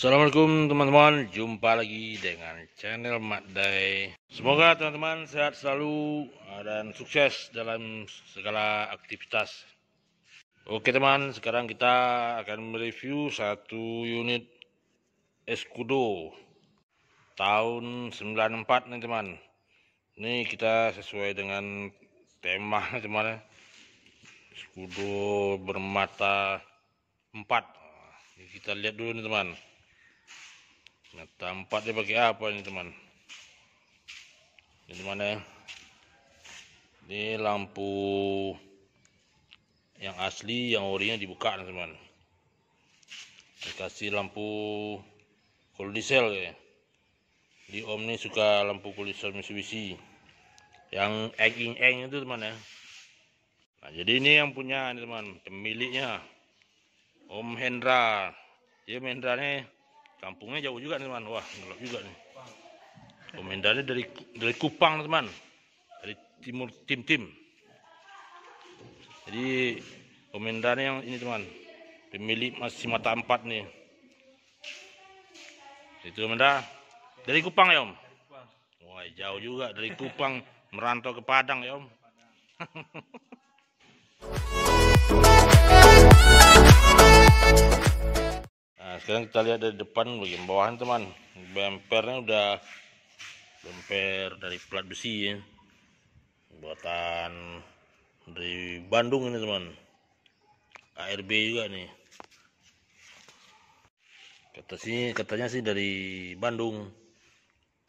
Assalamualaikum teman-teman Jumpa lagi dengan channel Day. Semoga teman-teman sehat selalu uh, Dan sukses dalam segala aktivitas Oke teman Sekarang kita akan mereview Satu unit Escudo Tahun 94 nih teman Ini kita sesuai dengan Tema teman Escudo bermata 4 Kita lihat dulu nih teman Nah, tampaknya pakai apa ini teman? Ini mana ya? Eh? Ini lampu yang asli, yang orinya dibuka teman. Dikasih lampu diesel ya. Di Om ini suka lampu diesel Mitsubishi. Yang eng-eng itu teman ya. Nah, jadi ini yang punya ini teman, pemiliknya Om Hendra. Dia Hendra nih Kampungnya jauh juga nih teman. Wah, gelap juga nih. komendannya dari dari Kupang teman. Dari timur tim-tim. Jadi komandannya yang ini teman. Pemilik masih mata empat nih. Itu komandan. Dari Kupang ya om? Wah jauh juga dari Kupang merantau ke Padang ya om. sekarang kita lihat dari depan bagian bawahan teman bempernya udah bemper dari plat besi ya buatan dari Bandung ini teman ARB juga nih kata sih katanya sih dari Bandung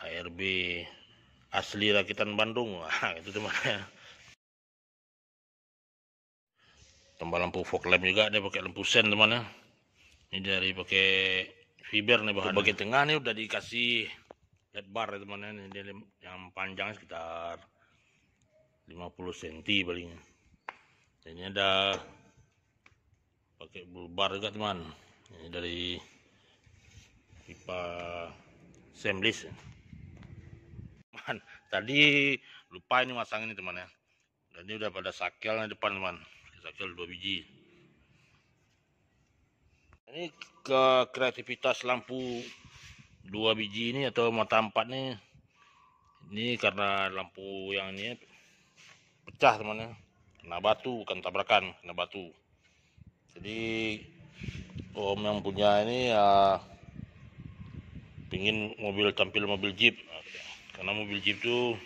ARB asli rakitan Bandung Wah, itu teman ya tambah lampu fog lamp juga dia pakai lampu sen teman ya ini dari pakai fiber nih bahan bagian tengah nih udah dikasih bar ya teman-teman ya. yang panjang sekitar 50 cm palingnya ini ada pakai bar juga teman ini dari pipa semblis teman tadi lupa ini masang ini teman ya dan ini udah pada sakelnya depan teman sakel dua biji ini ke kreativitas lampu dua biji ini atau mata empat nih. Ini karena lampu yang ini pecah temannya. Kena batu bukan tabrakan, kena batu. Jadi om yang punya ini ya pingin mobil tampil mobil jeep karena mobil jeep itu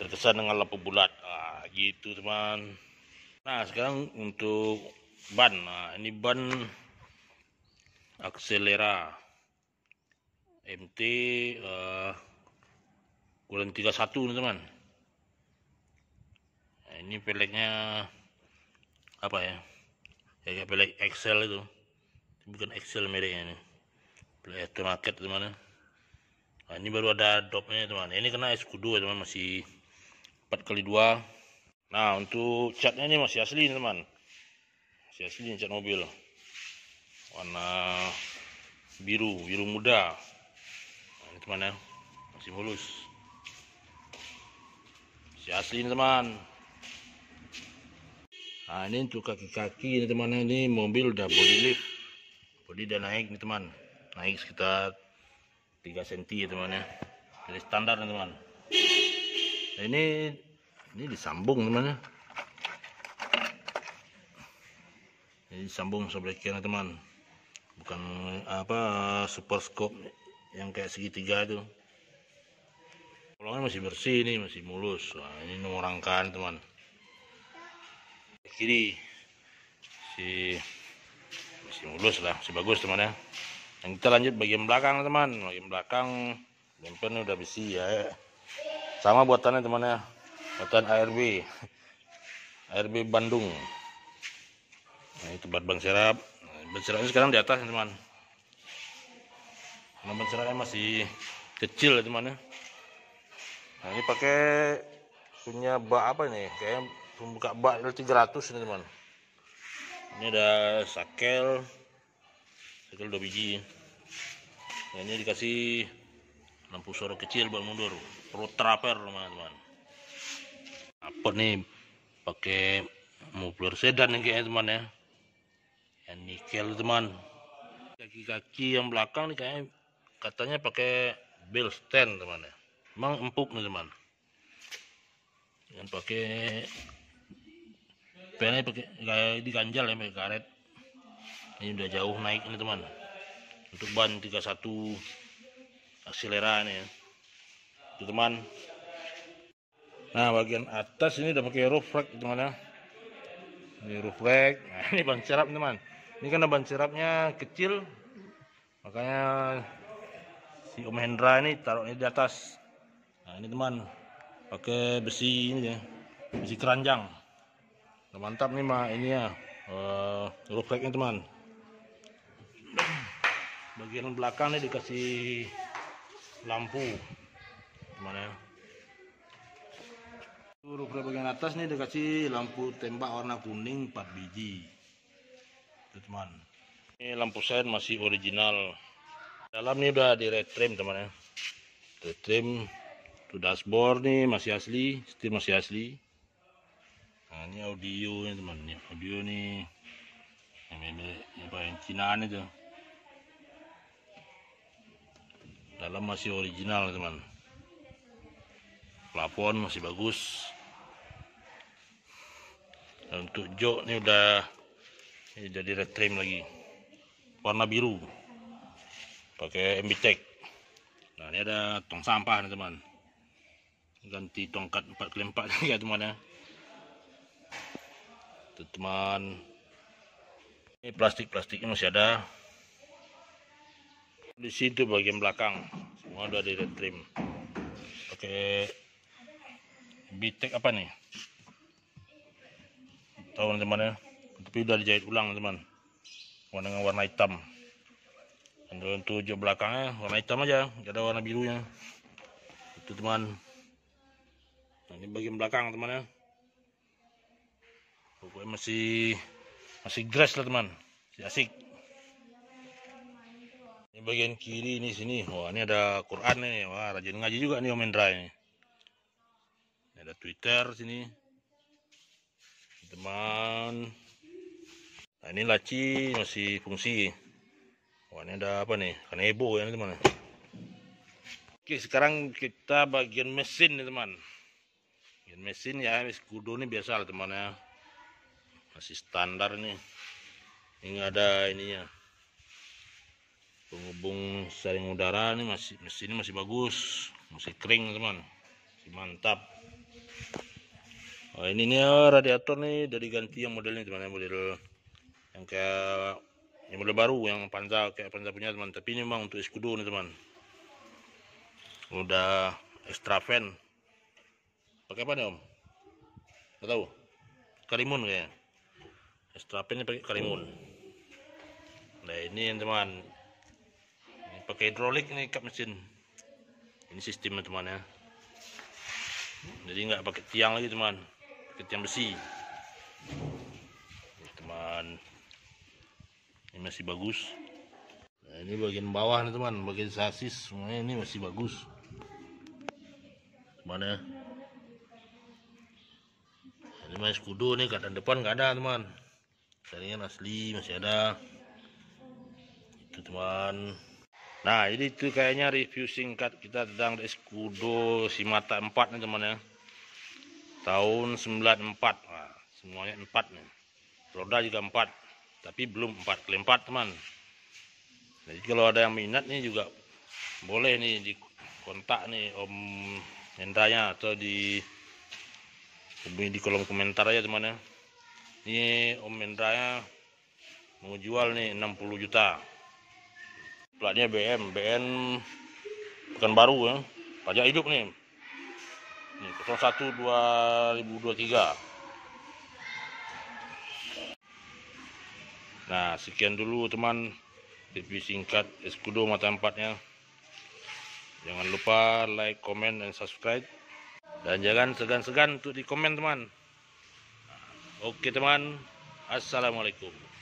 terkesan dengan lampu bulat nah, gitu teman nah sekarang untuk ban nah ini ban Akselera MT uh, eh, Golden 31 teman-teman nah, ini peleknya apa ya kayak ya, pelek Excel itu bukan Excel mereknya ini pelek market teman-teman nah, ini baru ada dopnya teman ini kena SQ2 teman masih 4 kali 2 nah untuk catnya ini masih asli teman masih asli cat mobil warna biru biru muda nah, ini teman ya masih mulus si asli ini teman nah ini untuk kaki-kaki ini teman ini mobil udah body lift body udah naik nih teman naik sekitar 3 cm ya teman ya jadi standar nih teman nah, ini ini disambung teman ya ini disambung sebelah kiri teman bukan apa super scope yang kayak segitiga itu bolongan masih bersih ini masih mulus Wah, ini nomor rangkaan teman kiri si masih mulus lah masih bagus teman ya yang kita lanjut bagian belakang teman bagian belakang bumpernya udah besi ya, sama buatannya teman ya buatan ARB ARB Bandung nah, itu bat bang serap benceranya sekarang di atas teman karena benceranya masih kecil ya teman ya nah ini pakai punya bak apa nih kayak pembuka bak L300 ini teman ini ada sakel sakel 2 biji nah, ini dikasih lampu sorot kecil buat mundur pro traper teman-teman apa nih pakai mobil sedan nih kayaknya teman ya yang nikel teman kaki-kaki yang belakang nih kayaknya katanya pakai bel stand teman ya emang empuk nih teman yang pakai pernah pakai kayak diganjal ya pakai karet ini udah jauh naik nih teman untuk ban 31 akselera ini ya. itu teman nah bagian atas ini udah pakai roof rack teman ya ini roof rack nah, ini ban serap teman ini karena ban serapnya kecil makanya si Om Hendra ini taruh ini di atas nah ini teman pakai besi ini ya besi keranjang nah, mantap nih mah ini ya uh, eh, roof racknya teman bagian belakang ini dikasih lampu teman ya roof rack bagian atas ini dikasih lampu tembak warna kuning 4 biji teman ini lampu sein masih original dalam ini udah di red trim teman ya red trim tuh dashboard nih masih asli setir masih asli nah ini audio nih teman ini audio nih ini milik apa yang Cinaan itu dalam masih original teman plafon masih bagus dan untuk jok nih udah ini jadi red trim lagi warna biru pakai MB Tech. nah ini ada tong sampah nih teman ganti tongkat 4x4 ya teman ya Tuh, teman ini plastik-plastiknya masih ada di situ bagian belakang semua udah di red trim oke bitek apa nih tahu teman-teman ya tapi udah dijahit ulang teman warna dengan warna hitam dan untuk jok belakangnya warna hitam aja gak ada warna birunya itu teman nah, ini bagian belakang teman ya pokoknya masih masih grass lah teman masih asik ini bagian kiri ini sini wah ini ada Quran nih wah rajin ngaji juga nih Om ini. ini ada Twitter sini teman Nah, ini laci masih fungsi. Wah, ini ada apa nih? Kanebo ya, teman. Oke, sekarang kita bagian mesin nih, teman. Bagian mesin ya, kudo ini biasa lah, teman ya. Masih standar nih. Ini ada ininya. Penghubung saring udara ini masih mesin ini masih bagus, masih kering, teman. Masih mantap. Oh, ini nih eh, radiator nih dari ganti yang modelnya teman ya, model yang kayak yang model baru yang Panza kayak Panza punya teman tapi ini memang untuk eskudo nih teman udah extra fan pakai apa nih om nggak tahu karimun kayak extra fan pakai karimun nah ini teman ini pakai hidrolik ini kap mesin ini sistemnya teman ya jadi nggak pakai tiang lagi teman pakai tiang besi teman masih bagus nah ini bagian bawah nih teman bagian sasis semuanya ini masih bagus mana ya ini masih kudu nih keadaan depan nggak ada teman jaringan asli masih ada itu teman nah ini tuh kayaknya review singkat kita tentang Escudo si mata 4 nih teman ya tahun 94 nah, semuanya 4 nih roda juga 4 tapi belum 4 kali 4 teman jadi kalau ada yang minat nih juga boleh nih di kontak nih Om Hendranya atau di di kolom komentar aja teman ya ini Om Hendranya mau jual nih 60 juta platnya BM BN bukan baru ya pajak hidup nih ini 01 2023 Nah, sekian dulu teman review singkat Escudo mata empatnya. Jangan lupa like, comment, dan subscribe. Dan jangan segan-segan untuk di komen teman. Nah, oke teman, Assalamualaikum.